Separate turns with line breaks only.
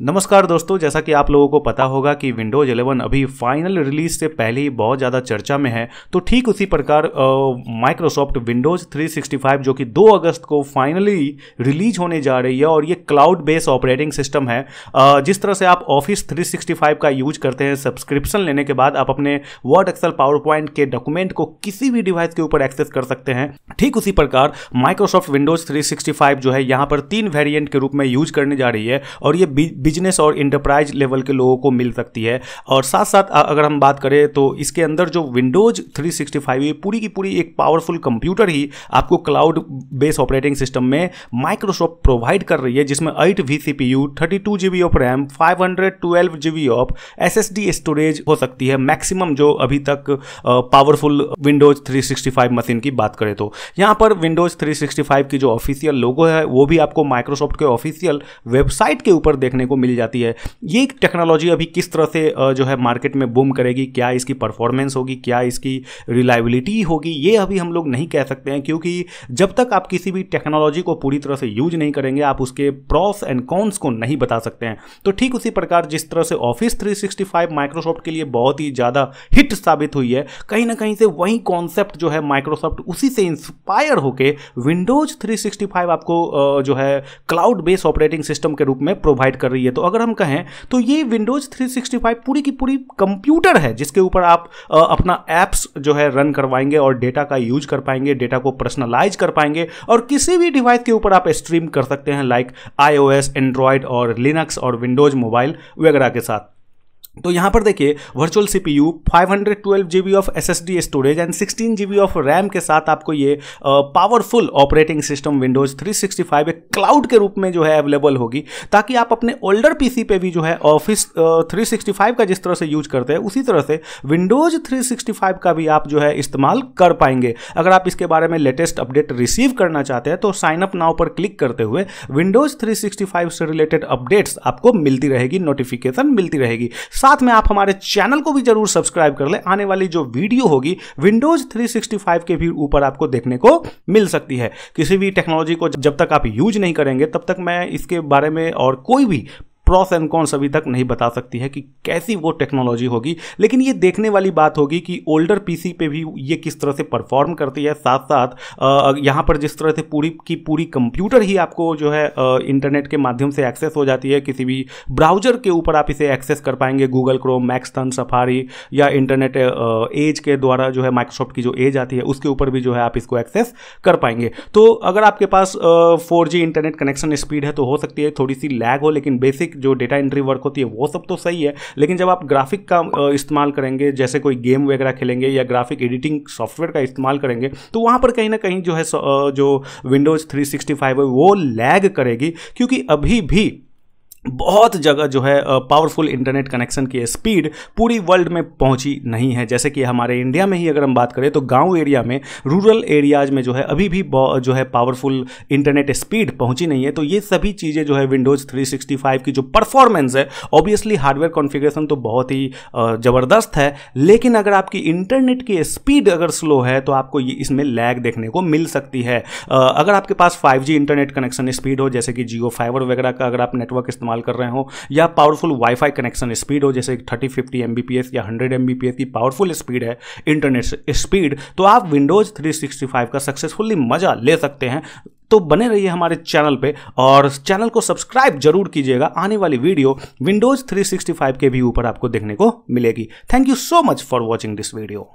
नमस्कार दोस्तों जैसा कि आप लोगों को पता होगा कि विंडोज़ 11 अभी फाइनल रिलीज से पहले ही बहुत ज़्यादा चर्चा में है तो ठीक उसी प्रकार माइक्रोसॉफ्ट विंडोज़ 365 जो कि 2 अगस्त को फाइनली रिलीज होने जा रही है और ये क्लाउड बेस्ड ऑपरेटिंग सिस्टम है uh, जिस तरह से आप ऑफिस 365 का यूज करते हैं सब्सक्रिप्शन लेने के बाद आप अपने वर्ड एक्सल पावर पॉइंट के डॉक्यूमेंट को किसी भी डिवाइस के ऊपर एक्सेस कर सकते हैं ठीक उसी प्रकार माइक्रोसॉफ्ट विंडोज़ थ्री जो है यहाँ पर तीन वेरियंट के रूप में यूज करने जा रही है और ये बिजनेस और इंटरप्राइज लेवल के लोगों को मिल सकती है और साथ साथ अगर हम बात करें तो इसके अंदर जो विंडोज 365 है पूरी की पूरी एक पावरफुल कंप्यूटर ही आपको क्लाउड बेस ऑपरेटिंग सिस्टम में माइक्रोसॉफ्ट प्रोवाइड कर रही है जिसमें eight V C P U thirty two G B of RAM five hundred twelve G B of S S D storage हो सकती है मैक्सिमम जो अभी तक powerful Windows three sixty five machine की बात करें तो यहाँ पर विंडोज थ्री सिक्सटी फाइव की जो ऑफिशियल लोगो है वो भी आपको माइक्रोसॉफ्ट के ऑफिशियल वेबसाइट के ऊपर देखने को मिल जाती है ये टेक्नोलॉजी अभी किस तरह से जो है मार्केट में बूम करेगी क्या इसकी परफॉर्मेंस होगी क्या इसकी रिलायबिलिटी होगी ये अभी हम लोग नहीं कह सकते हैं क्योंकि जब तक आप किसी भी टेक्नोलॉजी को पूरी तरह से यूज नहीं करेंगे आप उसके प्रॉस एंड कॉन्स को नहीं बता सकते हैं तो ठीक उसी प्रकार जिस तरह से ऑफिस 365 माइक्रोसॉफ्ट के लिए बहुत ही ज़्यादा हिट साबित हुई है कहीं ना कहीं से वही कॉन्सेप्ट जो है माइक्रोसॉफ्ट उसी से इंस्पायर होकर विंडोज 365 आपको जो है क्लाउड बेस्ड ऑपरेटिंग सिस्टम के रूप में प्रोवाइड कर रही रही है तो अगर हम कहें तो ये विंडोज 365 पूरी की पूरी कंप्यूटर है जिसके ऊपर आप आ, अपना एप्स जो है रन करवाएंगे और डेटा का यूज कर पाएंगे डेटा को पर्सनलाइज कर पाएंगे और किसी भी डिवाइस के ऊपर आप स्ट्रीम कर सकते हैं लाइक आई ओ एंड्रॉयड और लिनक्स और विंडोज मोबाइल वगैरह के साथ तो यहाँ पर देखिए virtual CPU 512 GB of SSD storage and 16 GB of RAM के साथ आपको ये पावरफुल ऑपरेटिंग सिस्टम विंडोज 365 एक क्लाउड के रूप में जो है अवेलेबल होगी ताकि आप अपने ओल्डर पीसी पे भी जो है ऑफिस 365 का जिस तरह से यूज करते हैं उसी तरह से विंडोज 365 का भी आप जो है इस्तेमाल कर पाएंगे अगर आप इसके बारे में लेटेस्ट अपडेट रिसीव करना चाहते हैं तो साइन अप नाव पर क्लिक करते हुए विंडोज थ्री से रिलेटेड अपडेट्स आपको मिलती रहेगी नोटिफिकेशन मिलती रहेगी साथ में आप हमारे चैनल को भी जरूर सब्सक्राइब कर ले आने वाली जो वीडियो होगी विंडोज 365 के भी ऊपर आपको देखने को मिल सकती है किसी भी टेक्नोलॉजी को जब तक आप यूज नहीं करेंगे तब तक मैं इसके बारे में और कोई भी प्रॉस एंड कॉन्स अभी तक नहीं बता सकती है कि कैसी वो टेक्नोलॉजी होगी लेकिन ये देखने वाली बात होगी कि ओल्डर पीसी पे भी ये किस तरह से परफॉर्म करती है साथ साथ यहाँ पर जिस तरह से पूरी की पूरी कंप्यूटर ही आपको जो है इंटरनेट के माध्यम से एक्सेस हो जाती है किसी भी ब्राउजर के ऊपर आप इसे एक्सेस कर पाएंगे गूगल क्रोम मैक्सटन सफारी या इंटरनेट एज के द्वारा जो है माइक्रोसॉफ्ट की जो एज आती है उसके ऊपर भी जो है आप इसको एक्सेस कर पाएंगे तो अगर आपके पास फोर इंटरनेट कनेक्शन स्पीड है तो हो सकती है थोड़ी सी लैग हो लेकिन बेसिक जो डेटा एंट्री वर्क होती है वो सब तो सही है लेकिन जब आप ग्राफिक का इस्तेमाल करेंगे जैसे कोई गेम वगैरह खेलेंगे या ग्राफिक एडिटिंग सॉफ्टवेयर का इस्तेमाल करेंगे तो वहाँ पर कहीं ना कहीं जो है जो विंडोज़ थ्री है वो लैग करेगी क्योंकि अभी भी बहुत जगह जो है पावरफुल इंटरनेट कनेक्शन की स्पीड पूरी वर्ल्ड में पहुंची नहीं है जैसे कि हमारे इंडिया में ही अगर हम बात करें तो गांव एरिया में रूरल एरियाज में जो है अभी भी जो है पावरफुल इंटरनेट स्पीड पहुंची नहीं है तो ये सभी चीज़ें जो है विंडोज़ 365 की जो परफॉर्मेंस है ऑब्वियसली हार्डवेयर कॉन्फिग्रेशन तो बहुत ही ज़बरदस्त है लेकिन अगर आपकी इंटरनेट की स्पीड अगर स्लो है तो आपको ये इसमें लैग देखने को मिल सकती है अगर आपके पास फाइव इंटरनेट कनेक्शन स्पीड हो जैसे कि जियो फाइबर वगैरह का अगर आप नेटवर्क इस्तेमाल इस्तेमाल कर रहे हो या पावरफुल वाईफाई कनेक्शन स्पीड हो जैसे थर्टी फिफ्टी एम या हंड्रेड एम की पावरफुल स्पीड है इंटरनेट स्पीड तो आप विंडोज़ थ्री का सक्सेसफुली मज़ा ले सकते हैं तो बने रहिए हमारे चैनल पे और चैनल को सब्सक्राइब जरूर कीजिएगा आने वाली वीडियो विंडोज़ 365 के भी ऊपर आपको देखने को मिलेगी thank you so much for watching this video